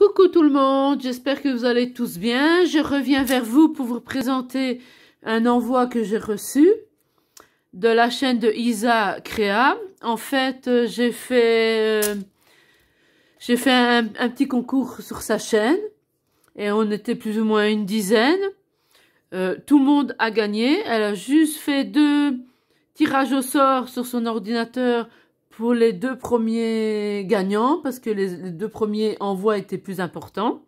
Coucou tout le monde, j'espère que vous allez tous bien. Je reviens vers vous pour vous présenter un envoi que j'ai reçu de la chaîne de Isa Créa. En fait, euh, j'ai fait, euh, j'ai fait un, petit concours sur sa chaîne et on était plus ou moins une dizaine. Euh, tout le monde a gagné. Elle a juste fait deux tirages au sort sur son ordinateur les deux premiers gagnants, parce que les, deux premiers envois étaient plus importants.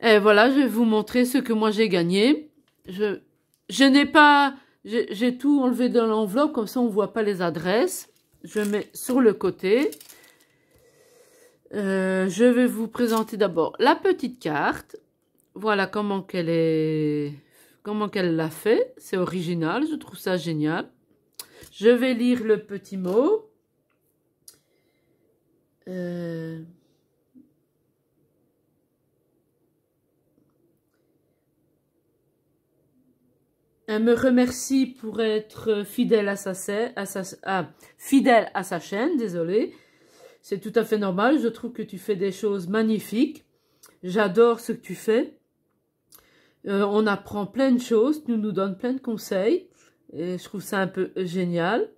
Et voilà, je vais vous montrer ce que moi j'ai gagné. Je, n'ai pas... J'ai tout enlevé dans l'enveloppe, comme ça on ne voit pas les adresses. Je mets sur le côté. Euh, je vais vous présenter d'abord la petite carte. Voilà comment qu'elle est, comment qu'elle l'a fait. C'est original, je trouve ça génial. Je vais lire le petit mot. Euh, Elle me remercie pour être ah, fidèle à sa, chaîne, désolé. C'est tout à fait normal, je trouve que tu fais des choses magnifiques. J'adore ce que tu fais. Euh, on apprend plein de choses, tu nous donnes plein de conseils. Et je trouve ça un peu génial.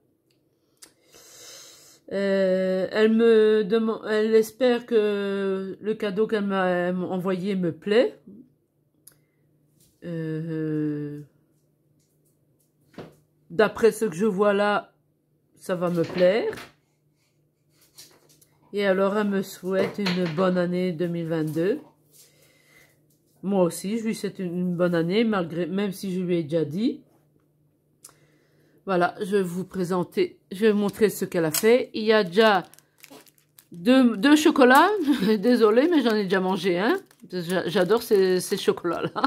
Euh, elle me demande, elle espère que le cadeau qu'elle m'a envoyé me plaît. Euh, d'après ce que je vois là, ça va me plaire. Et alors, elle me souhaite une bonne année 2022. Moi aussi, je lui souhaite une bonne année, malgré, même si je lui ai déjà dit. Voilà, je vais vous présenter, je vais vous montrer ce qu'elle a fait. Il y a déjà deux, deux chocolats. Désolée, mais j'en ai déjà mangé un. J'adore ces, ces chocolats-là.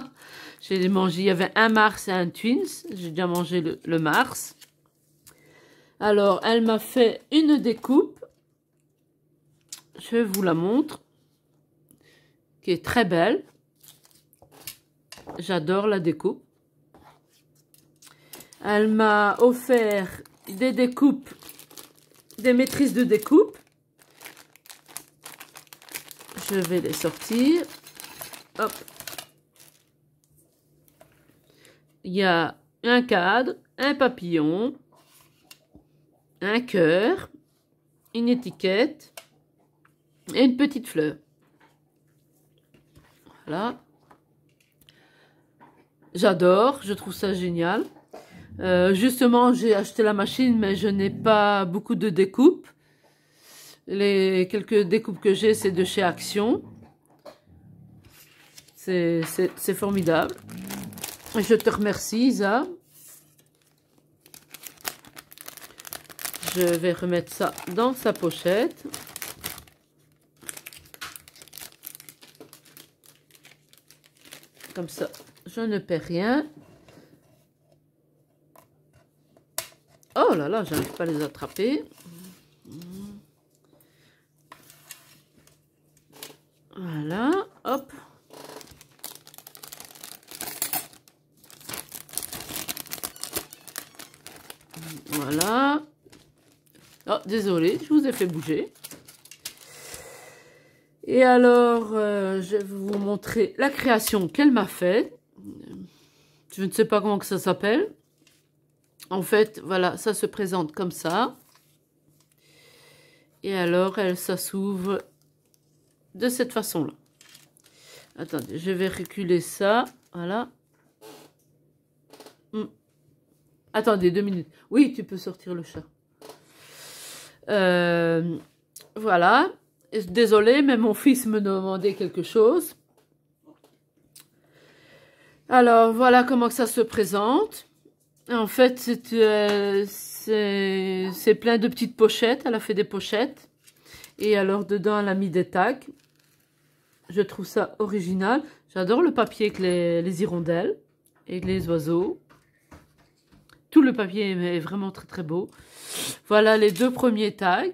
J'ai mangé, il y avait un Mars et un Twins. J'ai déjà mangé le, le Mars. Alors, elle m'a fait une découpe. Je vous la montre. Qui est très belle. J'adore la découpe. Elle m'a offert des découpes, des maîtrises de découpe. Je vais les sortir. Hop. Il y a un cadre, un papillon, un cœur, une étiquette et une petite fleur. Voilà. J'adore, je trouve ça génial. Euh, justement, j'ai acheté la machine, mais je n'ai pas beaucoup de découpes. Les quelques découpes que j'ai, c'est de chez Action. C'est formidable. je te remercie, Isa. Je vais remettre ça dans sa pochette. Comme ça, je ne perds rien. Oh là là, j'arrive pas à les attraper. Voilà, hop. Voilà. Oh, désolé, je vous ai fait bouger. Et alors, euh, je vais vous montrer la création qu'elle m'a faite. Je ne sais pas comment que ça s'appelle en fait, voilà, ça se présente comme ça. Et alors, elle, ça s'ouvre de cette façon-là. Attendez, je vais reculer ça. Voilà. Hmm. Attendez, deux minutes. Oui, tu peux sortir le chat. Euh, voilà. Désolée, mais mon fils me demandait quelque chose. Alors, voilà comment ça se présente. En fait, euh, c'est plein de petites pochettes. Elle a fait des pochettes. Et alors, dedans, elle a mis des tags. Je trouve ça original. J'adore le papier avec les, hirondelles et les oiseaux. Tout le papier est vraiment très très beau. Voilà les deux premiers tags.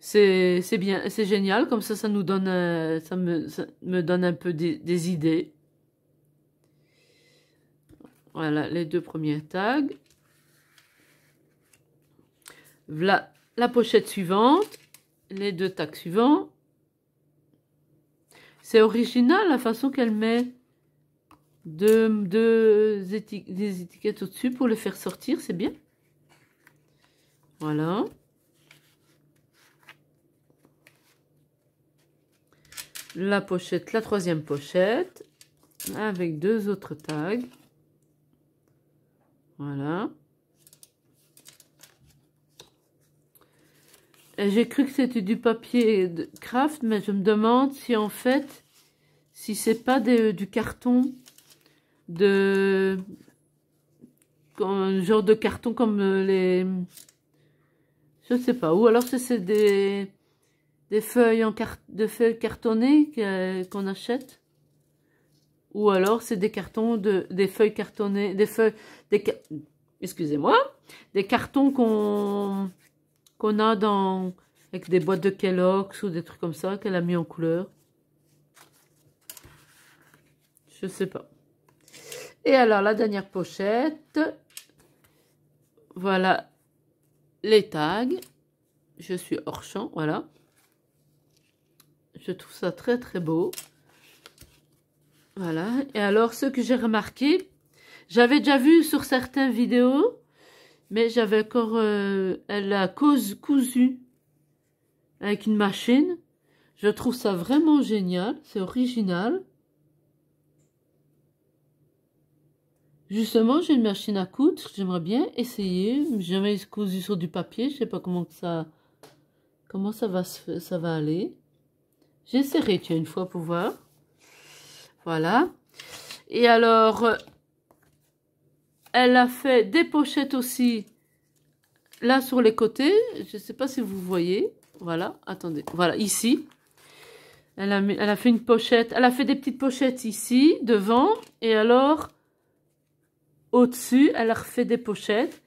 C'est bien, c'est génial. Comme ça, ça nous donne, euh, ça, me, donne un peu des idées. Voilà les deux premiers tags. la pochette suivante, les deux tags suivants. C'est original la façon qu'elle met deux, des étiquettes au-dessus pour les faire sortir, c'est bien. Voilà. La pochette, la troisième pochette, avec deux autres tags. Voilà. J'ai cru que c'était du papier de craft, mais je me demande si en fait, si c'est pas euh, du carton de un genre de carton comme euh, les je sais pas ou alors c'est des des feuilles en de feuilles cartonnées qu'on achète ou alors c'est des cartons de des feuilles cartonnées, des feuilles des excusez-moi, des cartons qu'on qu'on a dans avec des boîtes de Kellogg's ou des trucs comme ça qu'elle a mis en couleur. Je sais pas. Et alors la dernière pochette, voilà les tags. Je suis hors champ, voilà. Je trouve ça très très beau. Voilà. Et alors, ce que j'ai remarqué, j'avais déjà vu sur certaines vidéos, mais j'avais encore... elle euh, a cause cousu avec une machine. Je trouve ça vraiment génial. C'est original. Justement, j'ai une machine à coudre. J'aimerais bien essayer. Jamais cousu sur du papier. Je sais pas comment ça... Comment ça va, ça va aller. J'essaierai, tiens, une fois pour voir. Voilà. Et alors, elle a fait des pochettes aussi, là sur les côtés. Je ne sais pas si vous voyez. Voilà, attendez. Voilà, ici. Elle a, fait une pochette. Elle a fait des petites pochettes ici, devant. Et alors, au-dessus, elle a refait des pochettes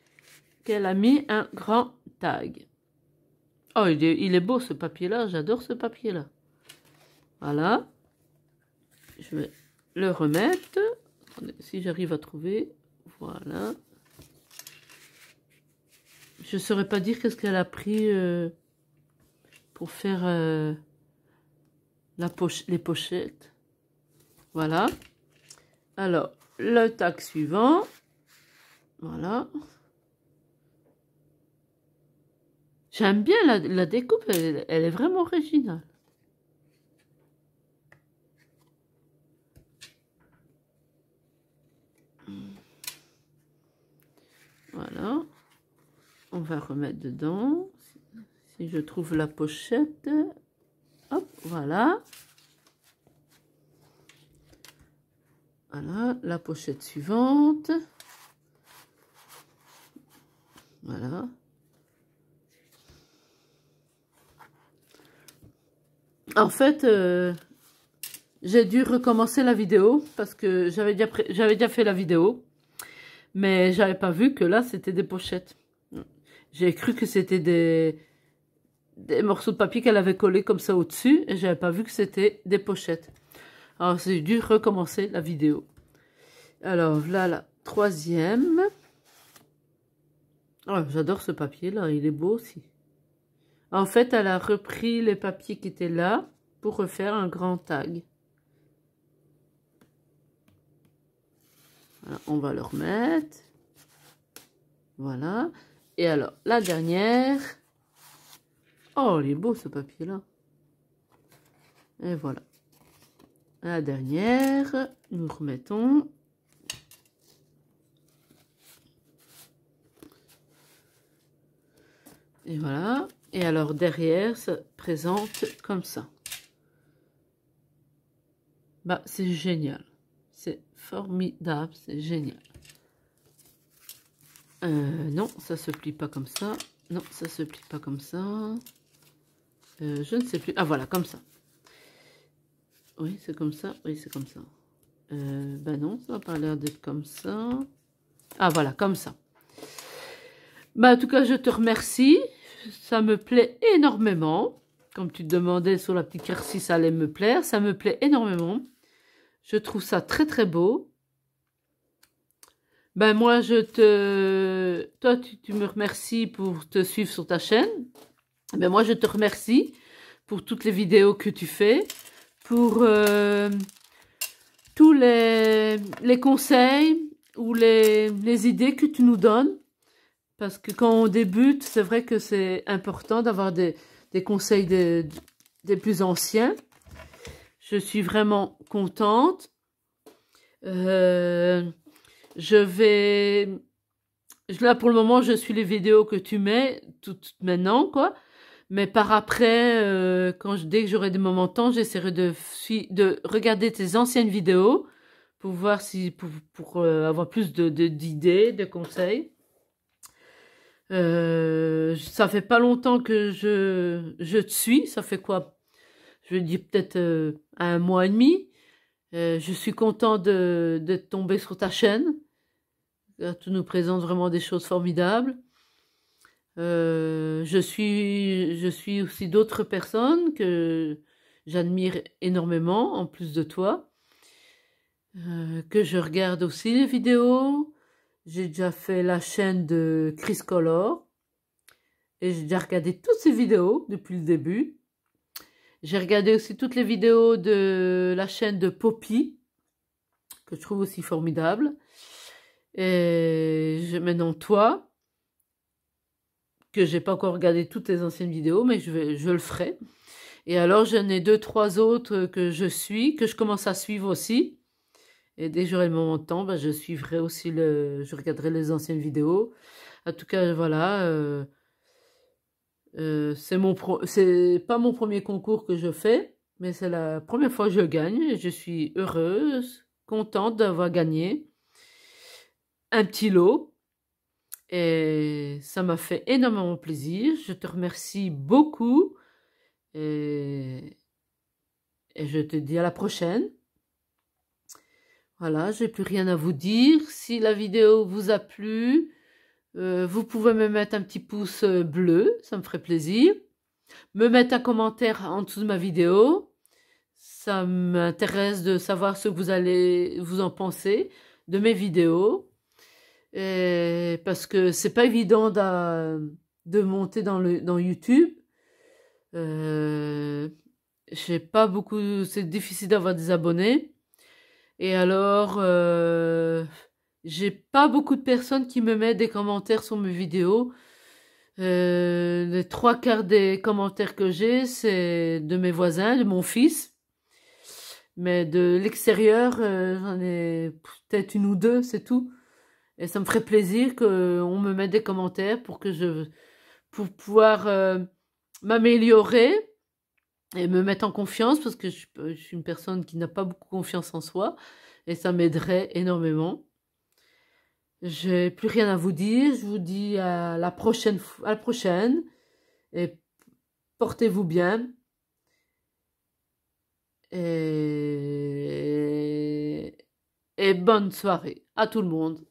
qu'elle a mis un grand tag. Oh, il est beau ce papier-là. J'adore ce papier-là. Voilà je vais le remettre. Si j'arrive à trouver, voilà. Je ne saurais pas dire qu'est-ce qu'elle a pris euh, pour faire euh, la poche, les pochettes. Voilà. Alors, le tag suivant. Voilà. J'aime bien la, découpe, elle est vraiment originale. Voilà. On va remettre dedans. Si je trouve la pochette. Hop, voilà. Voilà, la pochette suivante. Voilà. En fait, euh, j'ai dû recommencer la vidéo parce que j'avais déjà fait la vidéo. Mais j'avais pas vu que là, c'était des pochettes. J'ai cru que c'était des, des morceaux de papier qu'elle avait collés comme ça au-dessus. Et j'avais pas vu que c'était des pochettes. Alors, j'ai dû recommencer la vidéo. Alors, voilà la troisième. Oh, J'adore ce papier-là. Il est beau aussi. En fait, elle a repris les papiers qui étaient là pour refaire un grand tag. on va le remettre. Voilà. Et alors, la dernière. Oh, il est beau ce papier-là. Et voilà. La dernière, nous remettons. Et voilà. Et alors derrière, ça présente comme ça. Bah, c'est génial formidable, c'est génial. Euh, non, ça se plie pas comme ça. Non, ça se plie pas comme ça. Euh, je ne sais plus. Ah, voilà, comme ça. Oui, c'est comme ça. Oui, c'est comme ça. Euh, ben non, ça n'a pas l'air d'être comme ça. Ah, voilà, comme ça. Ben, en tout cas, je te remercie. Ça me plaît énormément. Comme tu te demandais sur la petite carte si ça allait me plaire, ça me plaît énormément. Je trouve ça très très beau. Ben moi, je te... Toi, tu, me remercies pour te suivre sur ta chaîne. Ben moi, je te remercie pour toutes les vidéos que tu fais, pour euh, tous les, conseils ou les, idées que tu nous donnes. Parce que quand on débute, c'est vrai que c'est important d'avoir des, conseils des plus anciens. Je suis vraiment contente. Euh, je vais... Là, pour le moment, je suis les vidéos que tu mets, tout, maintenant, quoi. Mais par après, euh, quand dès que j'aurai des moments de temps, j'essaierai de, de regarder tes anciennes vidéos pour voir si pour, euh, avoir plus d'idées, de, d'idées, de conseils. ça fait pas longtemps que je, je te suis. Ça fait quoi je dis peut-être euh, un mois et demi. Euh, je suis content de, tomber sur ta chaîne. Euh, tu nous présentes vraiment des choses formidables. je, suis, je suis aussi d'autres personnes que j'admire énormément, en plus de toi. que je regarde aussi les vidéos. J'ai déjà fait la chaîne de Chris Color. Et j'ai déjà regardé toutes ces vidéos depuis le début. J'ai regardé aussi toutes les vidéos de la chaîne de Poppy, que je trouve aussi formidable. Et je, maintenant toi, que j'ai pas encore regardé toutes les anciennes vidéos, mais je, le ferai. Et alors j'en ai deux, trois autres que je suis, que je commence à suivre aussi. Et dès que j'aurai le moment de temps, ben, je suivrai aussi, le, je regarderai les anciennes vidéos. En tout cas, voilà, euh, euh, c'est pas mon premier concours que je fais, mais c'est la première fois que je gagne. Et je suis heureuse, contente d'avoir gagné un petit lot. Et ça m'a fait énormément plaisir. Je te remercie beaucoup. Et, et je te dis à la prochaine. Voilà, j'ai plus rien à vous dire. Si la vidéo vous a plu, euh, vous pouvez me mettre un petit pouce euh, bleu, ça me ferait plaisir. Me mettre un commentaire en dessous de ma vidéo. Ça m'intéresse de savoir ce que vous allez vous en pensez de mes vidéos. parce que c'est pas évident de monter dans, le, dans YouTube. Euh, j'ai pas beaucoup, c'est difficile d'avoir des abonnés. Et alors, j'ai pas beaucoup de personnes qui me mettent des commentaires sur mes vidéos. Euh, les trois quarts des commentaires que j'ai, c'est de mes voisins, de mon fils. Mais de l'extérieur, euh, j'en ai peut-être une ou deux, c'est tout. Et ça me ferait plaisir qu'on me mette des commentaires pour que je pour pouvoir euh, m'améliorer et me mettre en confiance parce que je suis une personne qui n'a pas beaucoup confiance en soi et ça m'aiderait énormément. J'ai plus rien à vous dire. Je vous dis à la prochaine. À la prochaine. Et portez-vous bien. et bonne soirée à tout le monde.